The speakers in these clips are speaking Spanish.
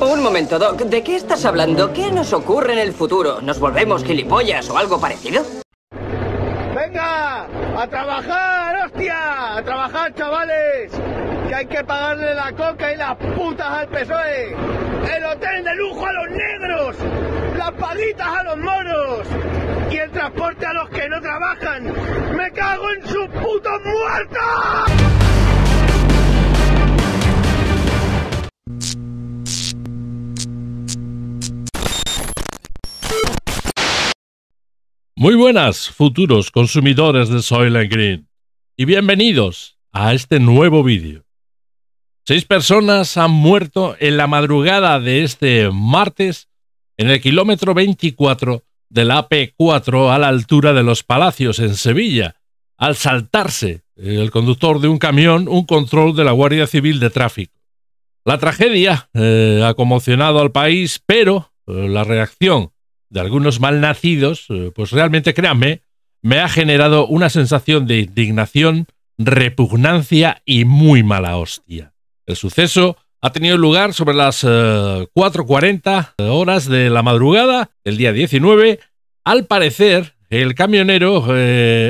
Un momento, Doc. ¿De qué estás hablando? ¿Qué nos ocurre en el futuro? ¿Nos volvemos gilipollas o algo parecido? ¡Venga! ¡A trabajar, hostia! ¡A trabajar, chavales! Que hay que pagarle la coca y las putas al PSOE. El hotel de lujo a los negros. Las palitas a los moros. Y el transporte a los que no trabajan. ¡Me cago en su puto muerto! Muy buenas, futuros consumidores de and Green, y bienvenidos a este nuevo vídeo. Seis personas han muerto en la madrugada de este martes en el kilómetro 24 de la AP4 a la altura de los Palacios en Sevilla, al saltarse el conductor de un camión un control de la Guardia Civil de Tráfico. La tragedia eh, ha conmocionado al país, pero eh, la reacción de algunos malnacidos, eh, pues realmente créanme, me ha generado una sensación de indignación, repugnancia y muy mala hostia. El suceso ha tenido lugar sobre las 4.40 eh, eh, horas de la madrugada del día 19. Al parecer, el camionero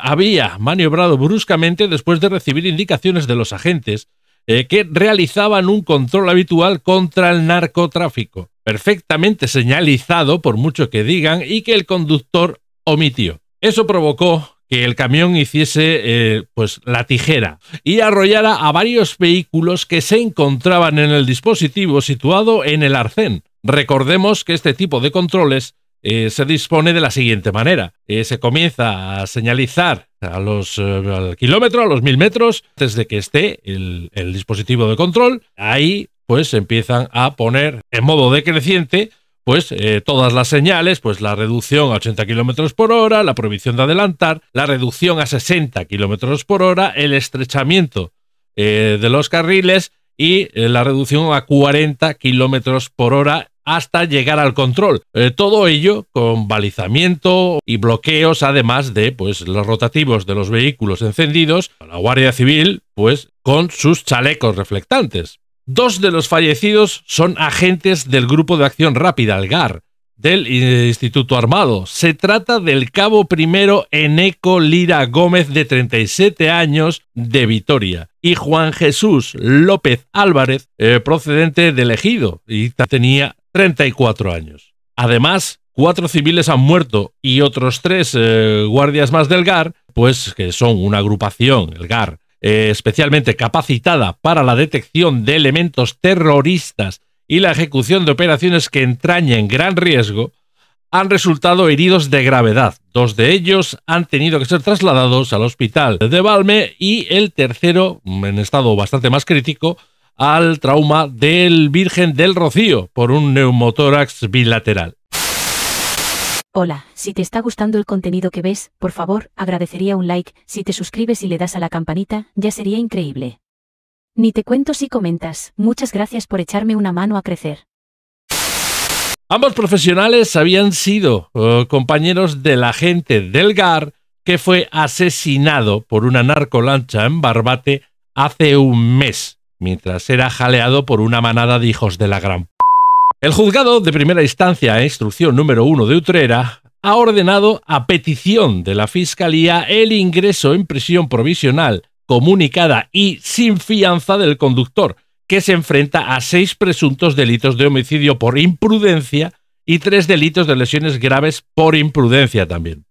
había maniobrado bruscamente después de recibir indicaciones de los agentes que realizaban un control habitual contra el narcotráfico perfectamente señalizado, por mucho que digan, y que el conductor omitió. Eso provocó que el camión hiciese eh, pues la tijera y arrollara a varios vehículos que se encontraban en el dispositivo situado en el arcén. Recordemos que este tipo de controles eh, se dispone de la siguiente manera. Eh, se comienza a señalizar a los, al kilómetro, a los mil metros, desde que esté el, el, dispositivo de control. Ahí pues empiezan a poner en modo decreciente pues eh, todas las señales, pues la reducción a 80 km por hora, la prohibición de adelantar, la reducción a 60 km por hora, el estrechamiento eh, de los carriles y eh, la reducción a 40 km por hora hasta llegar al control. todo ello con balizamiento y bloqueos, además de pues, los rotativos de los vehículos encendidos, la Guardia Civil, pues con sus chalecos reflectantes. Dos de los fallecidos son agentes del Grupo de Acción Rápida, el GAR, del eh, Instituto Armado. Se trata del cabo primero Eneco Lira Gómez, de 37 años, de Vitoria, y Juan Jesús López Álvarez, eh, procedente del Ejido, y tenía 34 años. Además, cuatro civiles han muerto y otros tres eh, guardias más del GAR, pues que son una agrupación, el GAR, eh, especialmente capacitada para la detección de elementos terroristas y la ejecución de operaciones que entrañen gran riesgo, han resultado heridos de gravedad. Dos de ellos han tenido que ser trasladados al hospital de Valme y el tercero, en estado bastante más crítico, al trauma del Virgen del Rocío por un neumotórax bilateral. Hola, si te está gustando el contenido que ves, por favor, agradecería un like, si te suscribes y le das a la campanita, ya sería increíble. Ni te cuento si comentas, muchas gracias por echarme una mano a crecer. Ambos profesionales habían sido eh, compañeros del agente del GAR que fue asesinado por una narcolancha en Barbate hace un mes, mientras era jaleado por una manada de hijos de la gran el juzgado de primera instancia e instrucción número uno de Utrera ha ordenado a petición de la Fiscalía el ingreso en prisión provisional, comunicada y sin fianza del conductor, que se enfrenta a seis presuntos delitos de homicidio por imprudencia y tres delitos de lesiones graves por imprudencia también.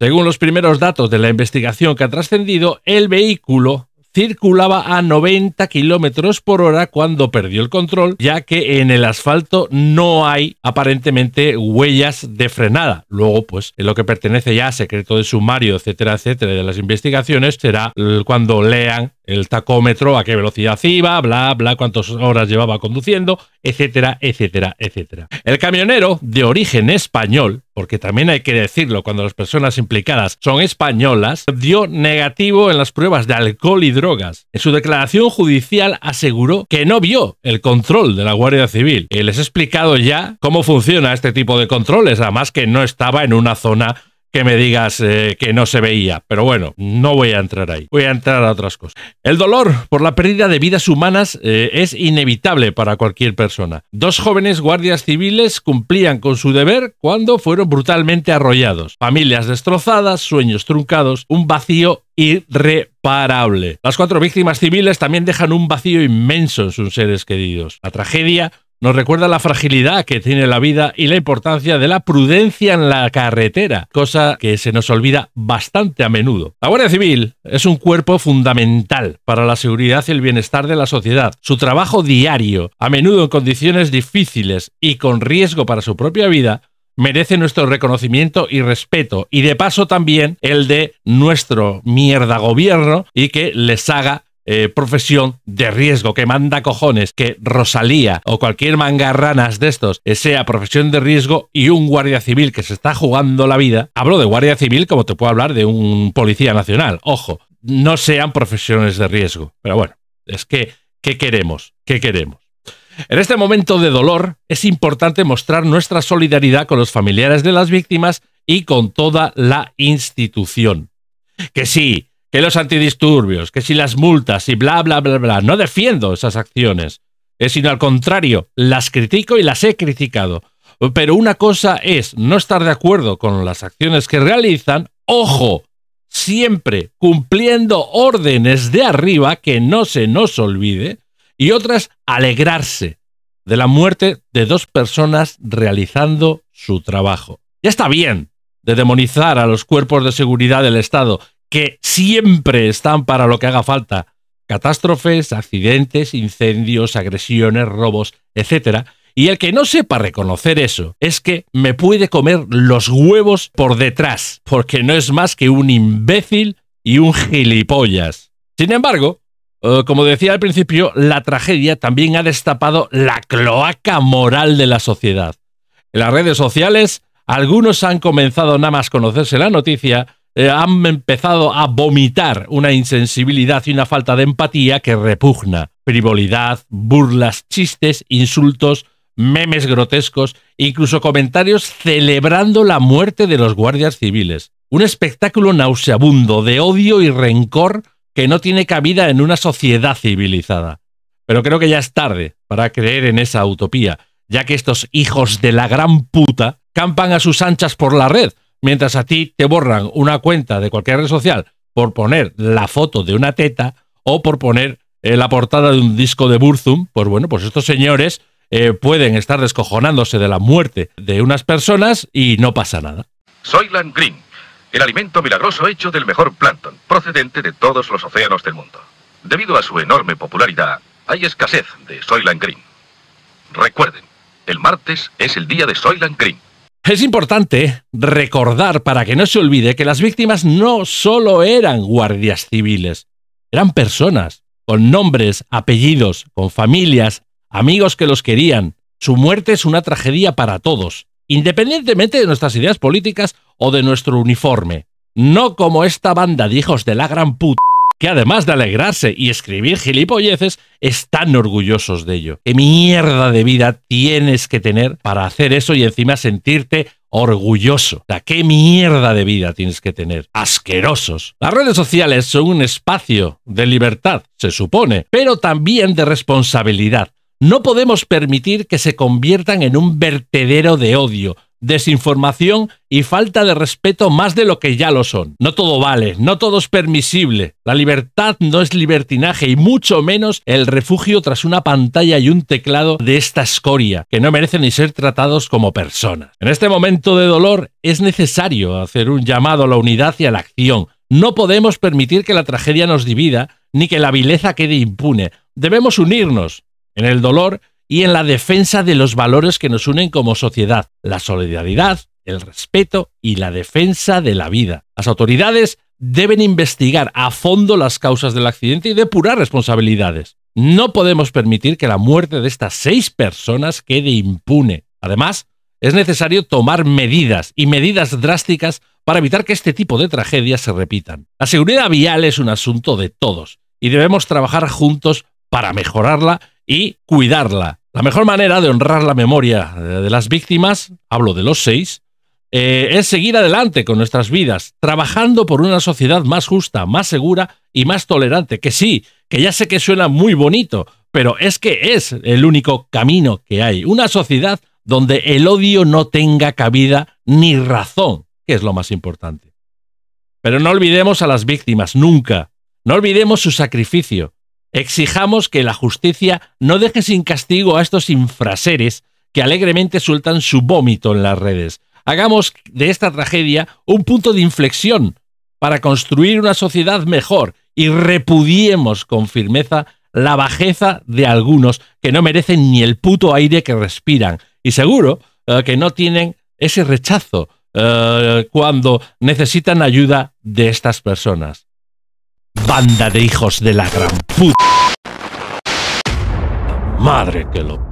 Según los primeros datos de la investigación que ha trascendido, el vehículo circulaba a 90 kilómetros por hora cuando perdió el control, ya que en el asfalto no hay aparentemente huellas de frenada. Luego, pues, en lo que pertenece ya a secreto de sumario, etcétera, etcétera, de las investigaciones, será cuando lean el tacómetro, a qué velocidad iba, bla, bla, cuántas horas llevaba conduciendo, etcétera, etcétera, etcétera. El camionero, de origen español, porque también hay que decirlo cuando las personas implicadas son españolas, dio negativo en las pruebas de alcohol y drogas. En su declaración judicial aseguró que no vio el control de la Guardia Civil. Y eh, les he explicado ya cómo funciona este tipo de controles, además que no estaba en una zona que me digas eh, que no se veía, pero bueno, no voy a entrar ahí, voy a entrar a otras cosas. El dolor por la pérdida de vidas humanas eh, es inevitable para cualquier persona. Dos jóvenes guardias civiles cumplían con su deber cuando fueron brutalmente arrollados. Familias destrozadas, sueños truncados, un vacío irreparable. Las cuatro víctimas civiles también dejan un vacío inmenso en sus seres queridos. La tragedia nos recuerda la fragilidad que tiene la vida y la importancia de la prudencia en la carretera, cosa que se nos olvida bastante a menudo. La Guardia Civil es un cuerpo fundamental para la seguridad y el bienestar de la sociedad. Su trabajo diario, a menudo en condiciones difíciles y con riesgo para su propia vida, merece nuestro reconocimiento y respeto y de paso también el de nuestro mierda gobierno y que les haga eh, profesión de riesgo, que manda cojones que Rosalía o cualquier mangarranas de estos eh, sea profesión de riesgo y un guardia civil que se está jugando la vida. Hablo de guardia civil como te puedo hablar de un policía nacional. Ojo, no sean profesiones de riesgo. Pero bueno, es que, ¿qué queremos? ¿Qué queremos? En este momento de dolor es importante mostrar nuestra solidaridad con los familiares de las víctimas y con toda la institución. Que sí, que los antidisturbios, que si las multas y bla, bla, bla, bla. No defiendo esas acciones, eh, sino al contrario, las critico y las he criticado. Pero una cosa es no estar de acuerdo con las acciones que realizan, ojo, siempre cumpliendo órdenes de arriba, que no se nos olvide, y otra es alegrarse de la muerte de dos personas realizando su trabajo. Ya está bien de demonizar a los cuerpos de seguridad del Estado que siempre están para lo que haga falta. Catástrofes, accidentes, incendios, agresiones, robos, etc. Y el que no sepa reconocer eso es que me puede comer los huevos por detrás, porque no es más que un imbécil y un gilipollas. Sin embargo, eh, como decía al principio, la tragedia también ha destapado la cloaca moral de la sociedad. En las redes sociales, algunos han comenzado nada más conocerse la noticia eh, han empezado a vomitar una insensibilidad y una falta de empatía que repugna. Frivolidad, burlas, chistes, insultos, memes grotescos, incluso comentarios celebrando la muerte de los guardias civiles. Un espectáculo nauseabundo de odio y rencor que no tiene cabida en una sociedad civilizada. Pero creo que ya es tarde para creer en esa utopía, ya que estos hijos de la gran puta campan a sus anchas por la red, Mientras a ti te borran una cuenta de cualquier red social por poner la foto de una teta o por poner eh, la portada de un disco de Burzum, pues bueno, pues estos señores eh, pueden estar descojonándose de la muerte de unas personas y no pasa nada. Soyland Green, el alimento milagroso hecho del mejor plancton, procedente de todos los océanos del mundo. Debido a su enorme popularidad, hay escasez de Soyland Green. Recuerden, el martes es el día de Soyland Green. Es importante recordar para que no se olvide que las víctimas no solo eran guardias civiles, eran personas con nombres, apellidos, con familias, amigos que los querían. Su muerte es una tragedia para todos, independientemente de nuestras ideas políticas o de nuestro uniforme. No como esta banda de hijos de la gran puta que además de alegrarse y escribir gilipolleces, están orgullosos de ello. ¿Qué mierda de vida tienes que tener para hacer eso y encima sentirte orgulloso? ¿Qué mierda de vida tienes que tener? Asquerosos. Las redes sociales son un espacio de libertad, se supone, pero también de responsabilidad. No podemos permitir que se conviertan en un vertedero de odio, desinformación y falta de respeto más de lo que ya lo son. No todo vale, no todo es permisible. La libertad no es libertinaje y mucho menos el refugio tras una pantalla y un teclado de esta escoria, que no merecen ni ser tratados como personas. En este momento de dolor es necesario hacer un llamado a la unidad y a la acción. No podemos permitir que la tragedia nos divida, ni que la vileza quede impune. Debemos unirnos. En el dolor y en la defensa de los valores que nos unen como sociedad, la solidaridad, el respeto y la defensa de la vida. Las autoridades deben investigar a fondo las causas del accidente y depurar responsabilidades. No podemos permitir que la muerte de estas seis personas quede impune. Además, es necesario tomar medidas y medidas drásticas para evitar que este tipo de tragedias se repitan. La seguridad vial es un asunto de todos y debemos trabajar juntos para mejorarla y cuidarla. La mejor manera de honrar la memoria eh, de las víctimas, hablo de los seis, eh, es seguir adelante con nuestras vidas, trabajando por una sociedad más justa, más segura y más tolerante. Que sí, que ya sé que suena muy bonito, pero es que es el único camino que hay. Una sociedad donde el odio no tenga cabida ni razón, que es lo más importante. Pero no olvidemos a las víctimas, nunca. No olvidemos su sacrificio. Exijamos que la justicia no deje sin castigo a estos infraseres que alegremente sueltan su vómito en las redes. Hagamos de esta tragedia un punto de inflexión para construir una sociedad mejor y repudiemos con firmeza la bajeza de algunos que no merecen ni el puto aire que respiran y seguro eh, que no tienen ese rechazo eh, cuando necesitan ayuda de estas personas. Banda de hijos de la gran puta. Madre que lo